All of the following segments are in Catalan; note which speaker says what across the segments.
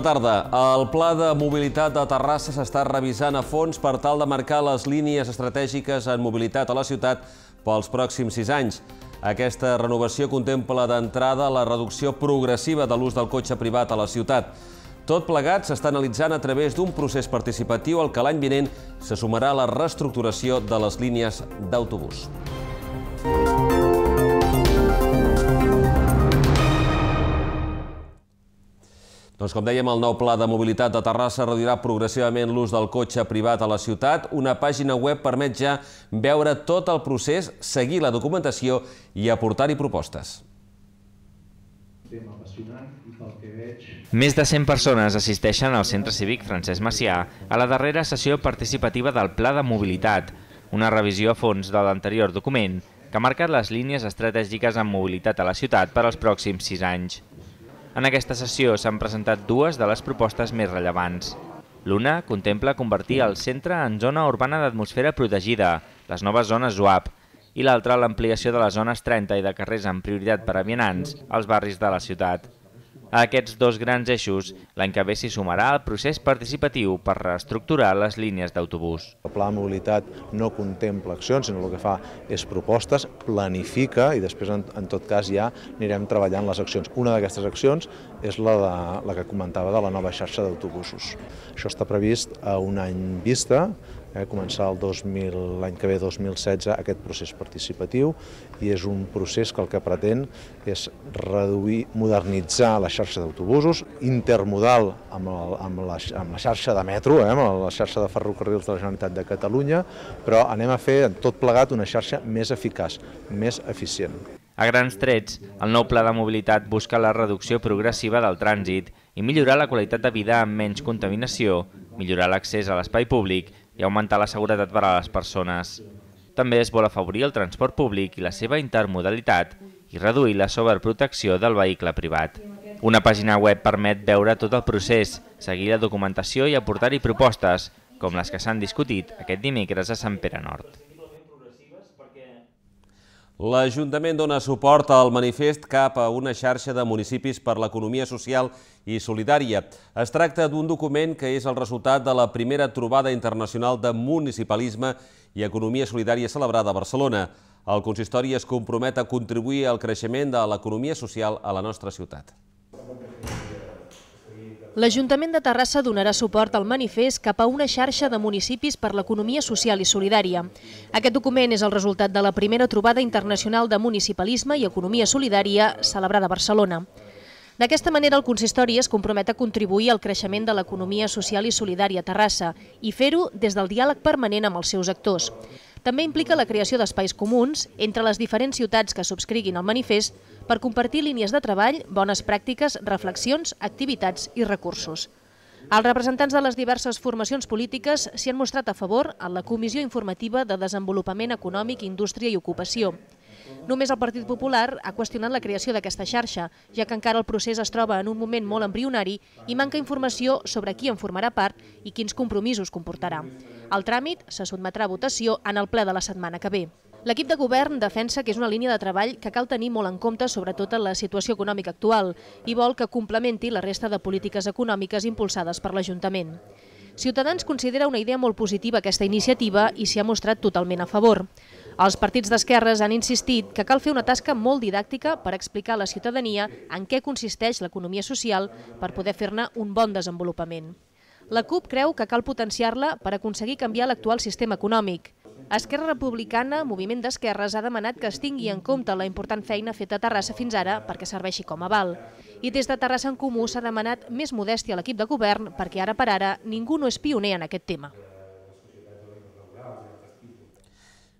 Speaker 1: Bona tarda. El pla de mobilitat de Terrassa s'està revisant a fons per tal de marcar les línies estratègiques en mobilitat a la ciutat pels pròxims sis anys. Aquesta renovació contempla d'entrada la reducció progressiva de l'ús del cotxe privat a la ciutat. Tot plegat s'està analitzant a través d'un procés participatiu al que l'any vinent se sumarà la reestructuració de les línies d'autobús. Doncs com dèiem, el nou pla de mobilitat de Terrassa reduirà progressivament l'ús del cotxe privat a la ciutat. Una pàgina web permet ja veure tot el procés, seguir la documentació i aportar-hi propostes.
Speaker 2: Més de 100 persones assisteixen al Centre Cívic Francesc Macià a la darrera sessió participativa del Pla de Mobilitat, una revisió a fons de l'anterior document que ha marcat les línies estratègiques en mobilitat a la ciutat per als pròxims sis anys. En aquesta sessió s'han presentat dues de les propostes més rellevants. L'una contempla convertir el centre en zona urbana d'atmosfera protegida, les noves zones UAP, i l'altra l'ampliació de les zones 30 i de carrers amb prioritat per a vianants als barris de la ciutat. A aquests dos grans eixos, l'any que ve s'hi sumarà el procés participatiu per reestructurar les línies d'autobús. El pla de mobilitat
Speaker 3: no contempla accions, sinó el que fa és propostes, planifica i després, en tot cas, ja anirem treballant les accions. Una d'aquestes accions és la, de, la que comentava de la nova xarxa d'autobusos. Això està previst a un any vista, eh, començar l'any que ve 2016 aquest procés participatiu i és un procés que el que pretén és reduir, modernitzar la xarxa d'autobusos, intermodal amb, el, amb, la, amb la xarxa de metro, eh, amb la xarxa de ferrocarrils de la Generalitat de Catalunya, però anem a fer en tot plegat una xarxa més eficaç, més eficient.
Speaker 2: A grans trets, el nou pla de mobilitat busca la reducció progressiva del trànsit i millorar la qualitat de vida amb menys contaminació, millorar l'accés a l'espai públic i augmentar la seguretat per a les persones. També es vol afavorir el transport públic i la seva intermodalitat i reduir la sobreprotecció del vehicle privat. Una pàgina web permet veure tot el procés, seguir la documentació i aportar-hi propostes, com les que s'han discutit aquest dimecres a Sant Pere Nord.
Speaker 1: L'Ajuntament dona suport al manifest cap a una xarxa de municipis per l'economia social i solidària. Es tracta d'un document que és el resultat de la primera trobada internacional de municipalisme i economia solidària celebrada a Barcelona. El consistori es compromet a contribuir al creixement de l'economia social a la nostra ciutat.
Speaker 4: L'Ajuntament de Terrassa donarà suport al manifest cap a una xarxa de municipis per l'economia social i solidària. Aquest document és el resultat de la primera trobada internacional de municipalisme i economia solidària celebrada a Barcelona. D'aquesta manera, el consistori es compromet a contribuir al creixement de l'economia social i solidària a Terrassa i fer-ho des del diàleg permanent amb els seus actors també implica la creació d'espais comuns entre les diferents ciutats que subscriguin el manifest per compartir línies de treball, bones pràctiques, reflexions, activitats i recursos. Els representants de les diverses formacions polítiques s'hi han mostrat a favor en la Comissió Informativa de Desenvolupament Econòmic, Indústria i Ocupació, Només el Partit Popular ha qüestionat la creació d'aquesta xarxa, ja que encara el procés es troba en un moment molt embrionari i manca informació sobre qui en formarà part i quins compromisos comportarà. El tràmit se sotmetrà a votació en el ple de la setmana que ve. L'equip de govern defensa que és una línia de treball que cal tenir molt en compte sobretot en la situació econòmica actual i vol que complementi la resta de polítiques econòmiques impulsades per l'Ajuntament. Ciutadans considera una idea molt positiva aquesta iniciativa i s'hi ha mostrat totalment a favor. Els partits d'esquerres han insistit que cal fer una tasca molt didàctica per explicar a la ciutadania en què consisteix l'economia social per poder fer-ne un bon desenvolupament. La CUP creu que cal potenciar-la per aconseguir canviar l'actual sistema econòmic. Esquerra Republicana, Moviment d'Esquerres, ha demanat que es tingui en compte la important feina feta a Terrassa fins ara perquè serveixi com a aval. I des de Terrassa en Comú s'ha demanat més modèstia a l'equip de govern perquè ara per ara ningú no és pioner en aquest tema.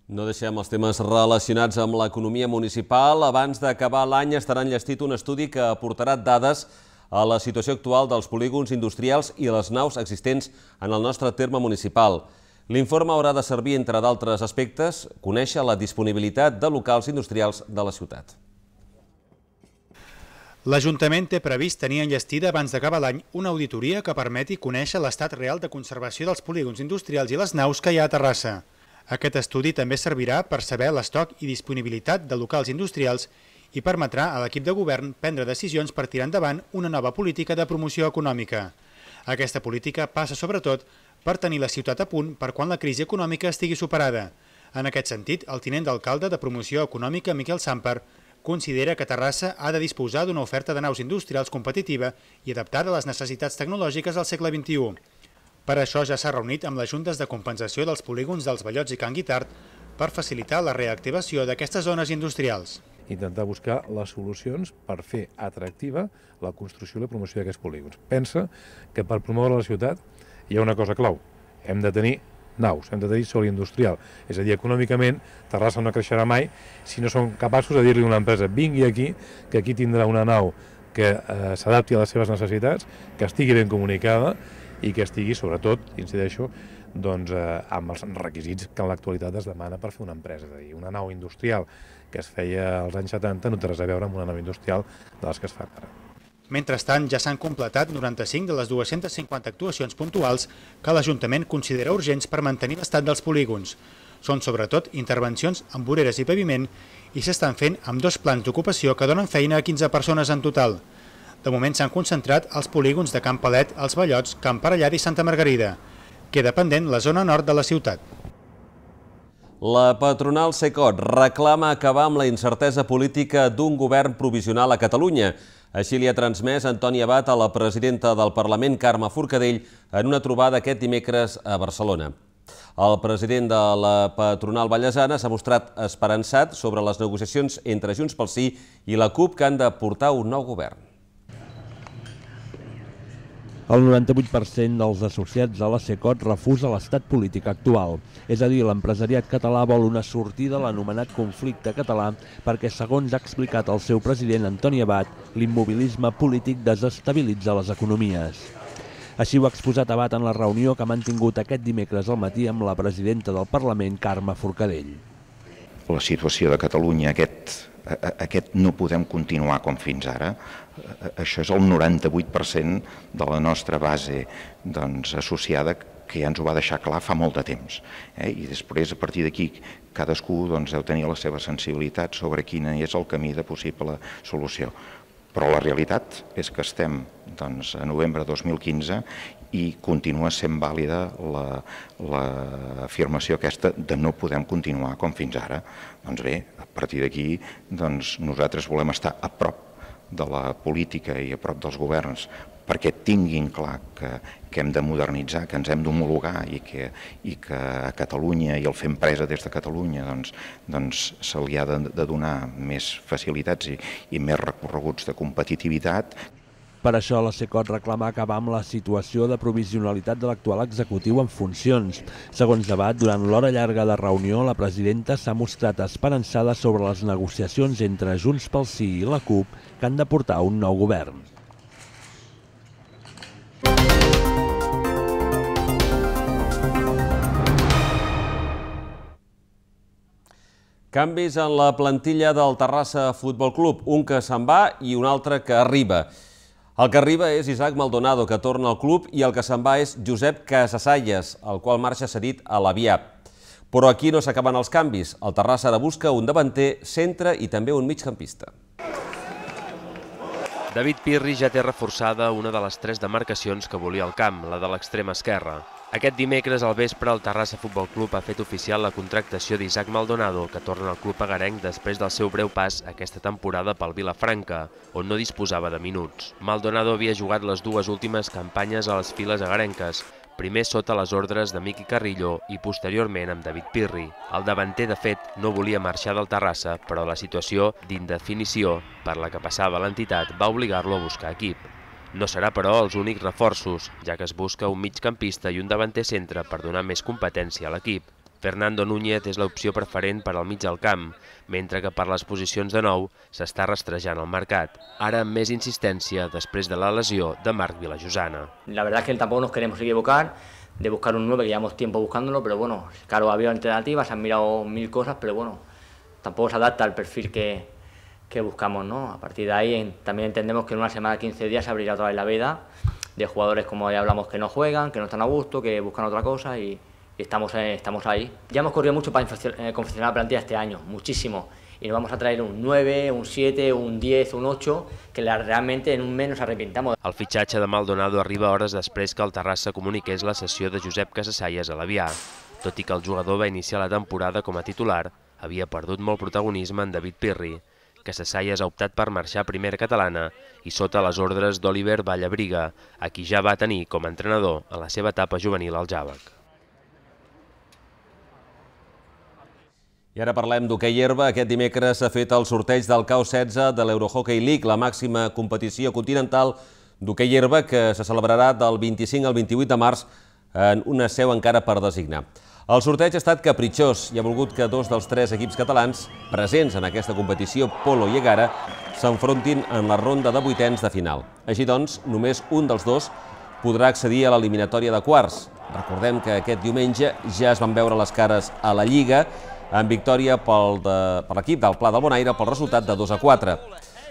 Speaker 1: No deixem els temes relacionats amb l'economia municipal. Abans d'acabar l'any estarà enllestit un estudi que aportarà dades a la situació actual dels polígons industrials i les naus existents en el nostre terme municipal. L'informe haurà de servir, entre d'altres aspectes, conèixer la disponibilitat de locals industrials de la ciutat.
Speaker 5: L'Ajuntament té previst tenir enllestida abans d'acabar l'any una auditoria que permeti conèixer l'estat real de conservació dels polígons industrials i les naus que hi ha a Terrassa. Aquest estudi també servirà per saber l'estoc i disponibilitat de locals industrials i permetrà a l'equip de govern prendre decisions per tirar endavant una nova política de promoció econòmica. Aquesta política passa, sobretot, per tenir la ciutat a punt per quan la crisi econòmica estigui superada. En aquest sentit, el tinent d'alcalde de promoció econòmica, Miquel Samper, considera que Terrassa ha de disposar d'una oferta de naus industrials competitiva i adaptada a les necessitats tecnològiques del segle XXI. Per això ja s'ha reunit amb les juntes de compensació dels polígons dels Ballots i Can Guitart per facilitar la reactivació d'aquestes zones industrials.
Speaker 3: Intentar buscar les solucions per fer atractiva la construcció i la promoció d'aquests polígons. Pensa que per promoure la ciutat hi ha una cosa clau, hem de tenir naus, hem de tenir sol industrial. És a dir, econòmicament, Terrassa no creixerà mai si no són capaços de dir-li a una empresa vingui aquí, que aquí tindrà una nau que eh, s'adapti a les seves necessitats, que estigui ben comunicada i que estigui, sobretot, incideixo, doncs, eh, amb els requisits que en l'actualitat es demana per fer una empresa. És a dir, una nau industrial que es feia als anys 70 no té res a veure amb una nau industrial de les que es fan ara.
Speaker 5: Mentrestant, ja s'han completat 95 de les 250 actuacions puntuals que l'Ajuntament considera urgents per mantenir l'estat dels polígons. Són, sobretot, intervencions amb voreres i paviment i s'estan fent amb dos plans d'ocupació que donen feina a 15 persones en total. De moment s'han concentrat els polígons de Camp Palet, Els Ballots, Camp Parellada i Santa Margarida. Queda pendent la zona nord de la ciutat.
Speaker 1: La patronal Secot reclama acabar amb la incertesa política d'un govern provisional a Catalunya. Així li ha transmès Antoni Abad a la presidenta del Parlament, Carme Forcadell, en una trobada aquest dimecres a Barcelona. El president de la patronal ballesana s'ha mostrat esperançat sobre les negociacions entre Junts pel Sí i la CUP que han de portar un nou govern.
Speaker 6: El 98% dels associats de la CECOT refusa l'estat polític actual. És a dir, l'empresariat català vol una sortida a l'anomenat conflicte català perquè, segons ha explicat el seu president Antoni Abad, l'immobilisme polític desestabilitza les economies. Així ho ha exposat Abat en la reunió que m'han tingut aquest dimecres al matí amb la presidenta del Parlament, Carme Forcadell.
Speaker 3: La situació de Catalunya aquest aquest no podem continuar com fins ara. Això és el 98% de la nostra base doncs, associada que ja ens ho va deixar clar fa molt de temps. Eh? I després, a partir d'aquí, cadascú doncs, deu tenir la seva sensibilitat sobre quin és el camí de possible solució. Però la realitat és que estem doncs, a novembre 2015 i continua sent vàlida l'afirmació la, la aquesta de no podem continuar com fins ara. Doncs bé, a partir d'aquí doncs, nosaltres volem estar a prop de la política i a prop dels governs perquè tinguin clar que, que hem de modernitzar, que ens hem d'homologar i, que, i que a Catalunya i el fer empresa des de Catalunya doncs, doncs se li ha de, de donar més facilitats i, i més recorreguts de competitivitat.
Speaker 6: Per això la SECOT reclama acabar amb la situació de provisionalitat de l'actual executiu en funcions. Segons debat, durant l'hora llarga de reunió, la presidenta s'ha mostrat esperançada sobre les negociacions entre Junts pel Sí i la CUP que han de portar un nou govern.
Speaker 1: Canvis en la plantilla del Terrassa Futbol Club, un que se'n va i un altre que arriba. El que arriba és Isaac Maldonado, que torna al club, i el que se'n va és Josep Casasalles, el qual marxa cedit a l'Avià. Però aquí no s'acaben els canvis. El Terrassa ara busca un davanter, centre i també un migcampista. David Pirri ja té reforçada una de les tres demarcacions
Speaker 6: que volia el camp, la de l'extrema esquerra. Aquest dimecres al vespre el Terrassa Futbol Club ha fet oficial la contractació d'Isaac Maldonado, que torna al club agarenc després del seu breu pas aquesta temporada pel Vilafranca, on no disposava de minuts. Maldonado havia jugat les dues últimes campanyes a les files agarenques, primer sota les ordres de Miqui Carrillo i posteriorment amb David Pirri. El davanter, de fet, no volia marxar del Terrassa, però la situació d'indefinició per la que passava l'entitat va obligar-lo a buscar equip. No serà, però, els únics reforços, ja que es busca un migcampista i un davanter centre per donar més competència a l'equip. Fernando Núñez és l'opció preferent per al mig del camp, mentre que per les posicions de nou s'està rastrejant el mercat, ara amb més insistència després de la lesió de Marc Vilajosana.
Speaker 2: La verdad es que tampoco nos queremos equivocar, de buscar un 9 que llevamos tiempo buscándolo, pero bueno, claro, ha habido alternativas, han mirado mil cosas, pero bueno, tampoco se adapta al perfil que, que buscamos. ¿no? A partir de ahí también entendemos que en una semana, de 15 días, se abrirá otra vez la veda de jugadores, como ya hablamos, que no juegan, que no están a gusto, que buscan otra cosa y, estamos, eh, estamos ahí. Ya hemos corrido mucho para eh, confeccionar la plantilla este año, muchísimo. Y nos vamos a traer un 9, un 7, un 10, un 8, que la, realmente en un mes nos arrepintamos.
Speaker 6: El fichaje de Maldonado arriba horas después que el Terrassa comuniqués la sesión de Josep Casasayas a l'Avià. Tot i que el jugador va iniciar la temporada como titular, había perdut molt protagonismo en David Pirri, que Cessalles ha optat per marxar a primera catalana i sota les ordres d'Oliver Vallabriga, a qui ja va tenir com a entrenador a la seva etapa juvenil al Jàbac.
Speaker 1: I ara parlem d'hoquei herba. Aquest dimecres s'ha fet el sorteig del cau 16 de l'Eurohockey League, la màxima competició continental d'hoquei herba que se celebrarà del 25 al 28 de març en una seu encara per designar. El sorteig ha estat capritxós i ha volgut que dos dels tres equips catalans presents en aquesta competició, Polo i Egara, s'enfrontin en la ronda de vuitens de final. Així doncs, només un dels dos podrà accedir a l'eliminatòria de quarts. Recordem que aquest diumenge ja es van veure les cares a la Lliga amb victòria pel de, per l'equip del Pla del Bonaire pel resultat de 2 a 4.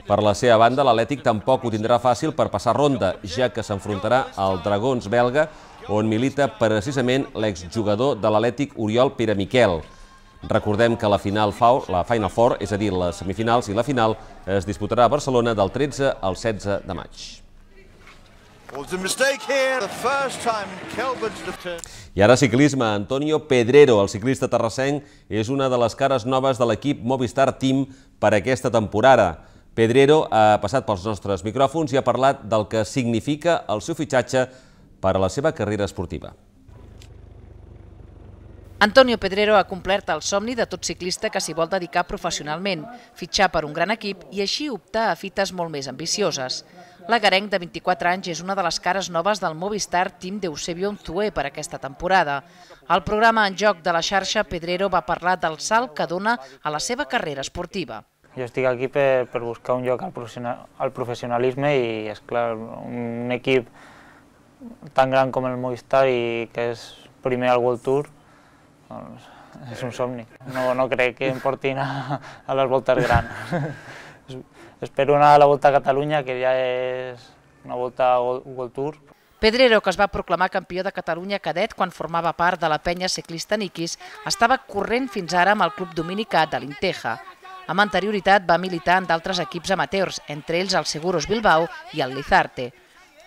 Speaker 1: Per la seva banda, l'Atlètic tampoc ho tindrà fàcil per passar ronda, ja que s'enfrontarà al Dragons belga on milita precisament l'exjugador de l'Atlètic Oriol Pere Miquel. Recordem que la final FAU, la Final Four, és a dir, les semifinals i la final, es disputarà a Barcelona del 13 al 16 de maig. I ara ciclisme. Antonio Pedrero, el ciclista terrassenc, és una de les cares noves de l'equip Movistar Team per aquesta temporada. Pedrero ha passat pels nostres micròfons i ha parlat del que significa el seu fitxatge per a la seva carrera esportiva.
Speaker 4: Antonio Pedrero ha complert el somni de tot ciclista que s'hi vol dedicar professionalment, fitxar per un gran equip i així optar a fites molt més ambicioses. Garenc, de 24 anys és una de les cares noves del Movistar Team d'Eusebio Unzué per aquesta temporada. Al programa En Joc de la xarxa, Pedrero va parlar del salt que dona a la seva carrera esportiva.
Speaker 2: Jo estic aquí per, per buscar un lloc al professionalisme i, és clar, un equip tan gran com el Movistar i que és primer al World Tour, doncs és un somni. No, no crec que em portin a, a les voltes grans. Espero anar a la Volta a Catalunya, que ja és una volta World Tour.
Speaker 4: Pedrero, que es va proclamar campió de Catalunya cadet quan formava part de la penya ciclista Niquis, estava corrent fins ara amb el club dominicà de l'Inteja. Amb anterioritat va militar en d'altres equips amateurs, entre ells el Seguros Bilbao i el Lizarte.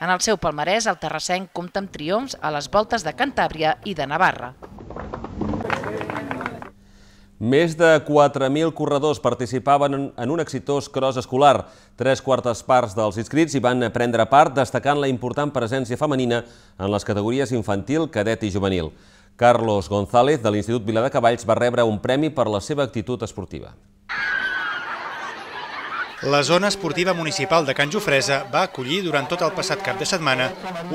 Speaker 4: En el seu palmarès, el terrassenc compta amb triomfs a les voltes de Cantàbria i de Navarra.
Speaker 1: Més de 4.000 corredors participaven en un exitós cross escolar. Tres quartes parts dels inscrits hi van prendre part, destacant la important presència femenina en les categories infantil, cadet i juvenil. Carlos González, de l'Institut Viladecavalls, va rebre un premi per la seva actitud esportiva.
Speaker 5: La zona esportiva municipal de Can Jofresa va acollir durant tot el passat cap de setmana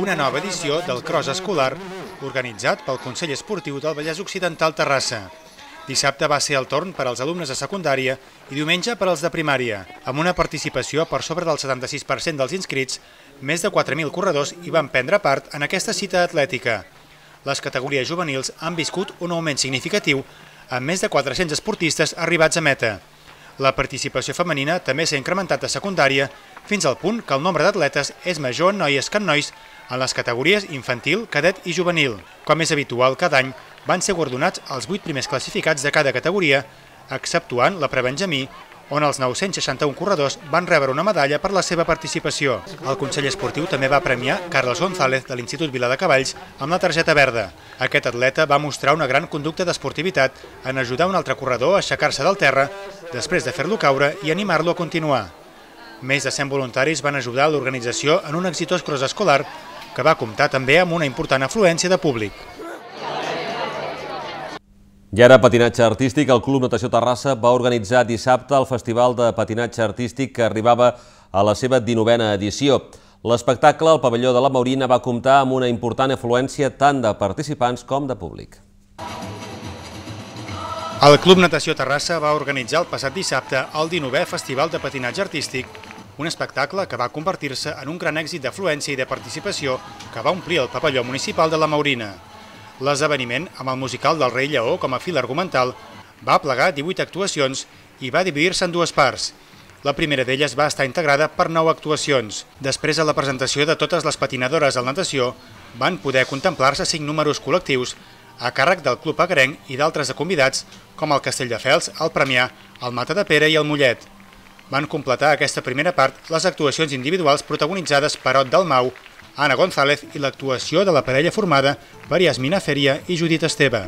Speaker 5: una nova edició del cross escolar organitzat pel Consell Esportiu del Vallès Occidental Terrassa. Dissabte va ser el torn per als alumnes de secundària i diumenge per als de primària. Amb una participació per sobre del 76% dels inscrits, més de 4.000 corredors hi van prendre part en aquesta cita atlètica. Les categories juvenils han viscut un augment significatiu amb més de 400 esportistes arribats a meta. La participació femenina també s'ha incrementat a secundària fins al punt que el nombre d'atletes és major en noies que en nois en les categories infantil, cadet i juvenil. Com és habitual cada any, van ser guardonats els vuit primers classificats de cada categoria, exceptuant la prebenjamí, on els 961 corredors van rebre una medalla per la seva participació. El Consell Esportiu també va premiar Carles González de l'Institut Vila de Cavalls amb la targeta verda. Aquest atleta va mostrar una gran conducta d'esportivitat en ajudar un altre corredor a aixecar-se del terra després de fer-lo caure i animar-lo a continuar. Més de 100 voluntaris van ajudar l'organització en un exitós cross escolar que va comptar també
Speaker 1: amb una important
Speaker 5: afluència de públic.
Speaker 1: I ara patinatge artístic. El Club Natació Terrassa va organitzar dissabte el Festival de Patinatge Artístic que arribava a la seva 19a edició. L'espectacle al pavelló de la Maurina va comptar amb una important afluència tant de participants com de públic. El Club Natació Terrassa va organitzar el passat dissabte el 19è Festival de Patinatge
Speaker 5: Artístic, un espectacle que va convertir-se en un gran èxit d'afluència i de participació que va omplir el pavelló municipal de la Maurina. L'esdeveniment, amb el musical del rei Lleó com a fil argumental, va plegar 18 actuacions i va dividir-se en dues parts. La primera d'elles va estar integrada per 9 actuacions. Després de la presentació de totes les patinadores al natació, van poder contemplar-se cinc números col·lectius a càrrec del Club Agrenc i d'altres de convidats com el Castelldefels, el Premià, el Mata de Pere i el Mollet. Van completar aquesta primera part les actuacions individuals protagonitzades per Ot Mau, Ana González i l'actuació de la parella formada per Yasmina Feria i Judit Esteve.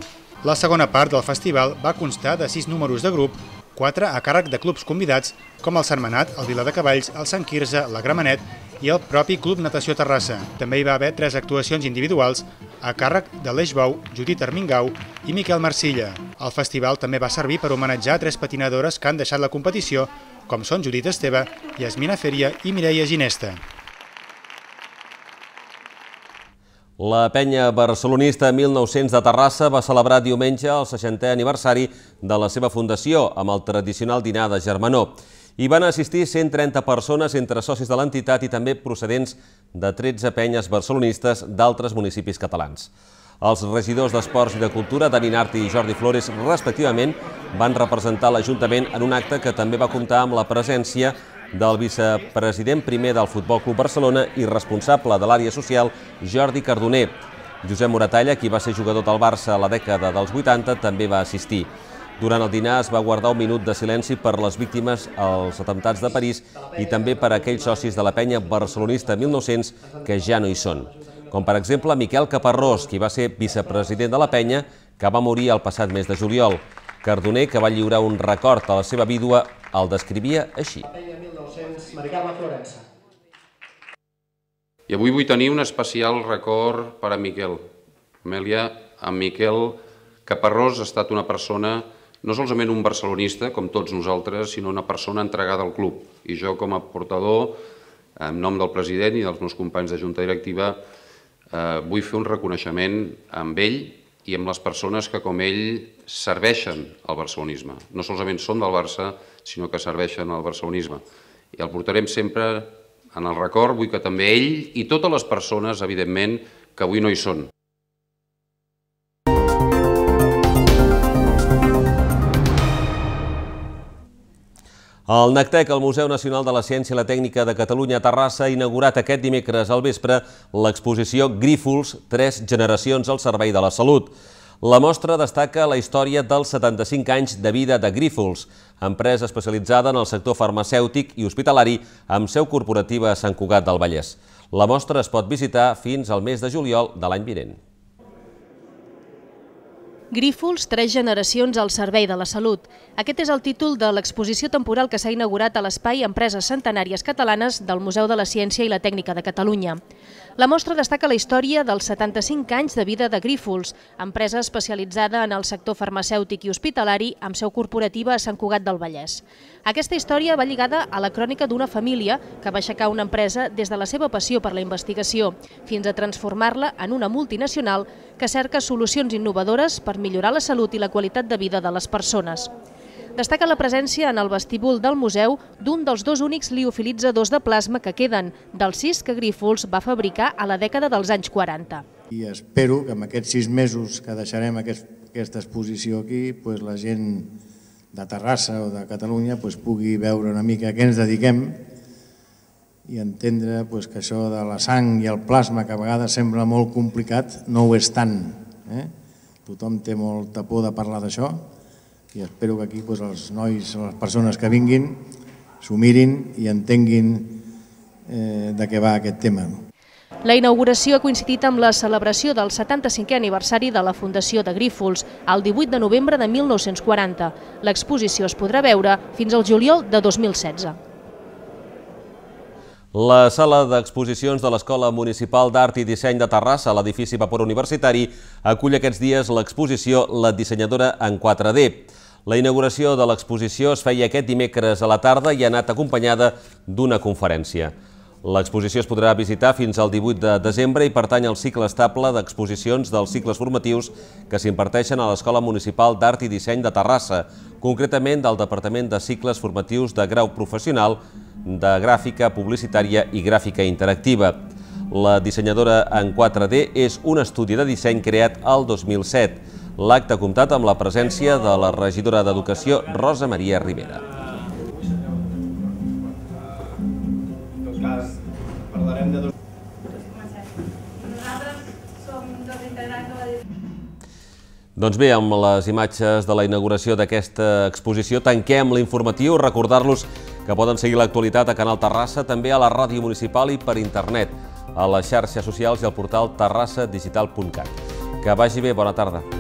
Speaker 5: La segona part del festival va constar de sis números de grup, quatre a càrrec de clubs convidats com el Sermenat, el Vila de Cavalls, el Sant Quirze, la Gramenet i el propi Club Natació Terrassa. També hi va haver tres actuacions individuals a càrrec de l'Eix Bou, Judit Armingau i Miquel Marcilla. El festival també va servir per homenatjar tres patinadores que han deixat la competició, com són Judit Esteve, Yasmina Feria i Mireia Ginesta.
Speaker 1: La penya barcelonista 1900 de Terrassa va celebrar diumenge el 60è aniversari de la seva fundació amb el tradicional dinar de Germanó. Hi van assistir 130 persones entre socis de l'entitat i també procedents de 13 penyes barcelonistes d'altres municipis catalans. Els regidors d'Esports i de Cultura, Dani Narti i Jordi Flores, respectivament, van representar l'Ajuntament en un acte que també va comptar amb la presència de del vicepresident primer del Futbol Club Barcelona i responsable de l'àrea social, Jordi Cardoner. Josep Moratalla, qui va ser jugador del Barça a la dècada dels 80, també va assistir. Durant el dinar es va guardar un minut de silenci per les víctimes als atemptats de París i també per aquells socis de la penya barcelonista 1900 que ja no hi són. Com per exemple Miquel Caparrós, qui va ser vicepresident de la penya, que va morir el passat mes de juliol. Cardoner, que va lliurar un record a la seva vídua, el descrivia així.
Speaker 5: 1900, Maricarme Florença.
Speaker 1: I avui vull tenir un especial record per a Miquel. Amèlia, en Miquel Caparrós ha estat una persona, no solament un barcelonista, com tots nosaltres, sinó una persona entregada al club. I jo, com a portador, en nom del president i dels meus companys de Junta Directiva,
Speaker 3: eh, vull fer un reconeixement amb ell i amb les persones que, com ell, serveixen al barcelonisme. No solament són del Barça, sinó que serveixen al barcelonisme
Speaker 1: i el portarem sempre en el record. Vull que també ell i totes les persones, evidentment, que avui no hi són. El NACTEC, e el Museu Nacional de la Ciència i la Tècnica de Catalunya a Terrassa, ha inaugurat aquest dimecres al vespre l'exposició Grífols, tres generacions al servei de la salut. La mostra destaca la història dels 75 anys de vida de Grífols, empresa especialitzada en el sector farmacèutic i hospitalari amb seu corporativa a Sant Cugat del Vallès. La mostra es pot visitar fins al mes de juliol de l'any vinent.
Speaker 4: Grífols, tres generacions al servei de la salut. Aquest és el títol de l'exposició temporal que s'ha inaugurat a l'espai Empreses Centenàries Catalanes del Museu de la Ciència i la Tècnica de Catalunya. La mostra destaca la història dels 75 anys de vida de Grífols, empresa especialitzada en el sector farmacèutic i hospitalari amb seu corporativa a Sant Cugat del Vallès. Aquesta història va lligada a la crònica d'una família que va aixecar una empresa des de la seva passió per la investigació, fins a transformar-la en una multinacional que cerca solucions innovadores per millorar la salut i la qualitat de vida de les persones. Destaca la presència en el vestíbul del museu d'un dels dos únics liofilitzadors de plasma que queden, dels sis que Grífols va fabricar a la dècada dels anys 40.
Speaker 5: I espero que en aquests sis mesos que deixarem aquest, aquesta exposició aquí, doncs la gent de Terrassa o de Catalunya doncs pugui veure una mica a què ens dediquem i entendre pues, que això de la sang i el plasma, que a vegades sembla molt complicat, no ho és tant. Eh? Tothom té molta por de parlar d'això i espero que aquí pues, els nois, les persones que vinguin, s'ho mirin i entenguin eh, de què va aquest tema.
Speaker 4: La inauguració ha coincidit amb la celebració del 75è aniversari de la Fundació de Grífols, el 18 de novembre de 1940. L'exposició es podrà veure fins al juliol de 2016.
Speaker 1: La sala d'exposicions de l'Escola Municipal d'Art i Disseny de Terrassa, l'edifici Vapor Universitari, acull aquests dies l'exposició La dissenyadora en 4D. La inauguració de l'exposició es feia aquest dimecres a la tarda i ha anat acompanyada d'una conferència. L'exposició es podrà visitar fins al 18 de desembre i pertany al cicle estable d'exposicions dels cicles formatius que s'imparteixen a l'Escola Municipal d'Art i Disseny de Terrassa, concretament del Departament de Cicles Formatius de Grau Professional de gràfica publicitària i gràfica interactiva. La dissenyadora en 4D és un estudi de disseny creat al 2007. L'acte ha comptat amb la presència de la regidora d'Educació, Rosa Maria Rivera. Parlarem de dos... Doncs bé, amb les imatges de la inauguració d'aquesta exposició tanquem l'informatiu. Recordar-los que que poden seguir l'actualitat a Canal Terrassa, també a la ràdio municipal i per internet, a les xarxes socials i al portal terrassadigital.cat. Que vagi bé, bona tarda.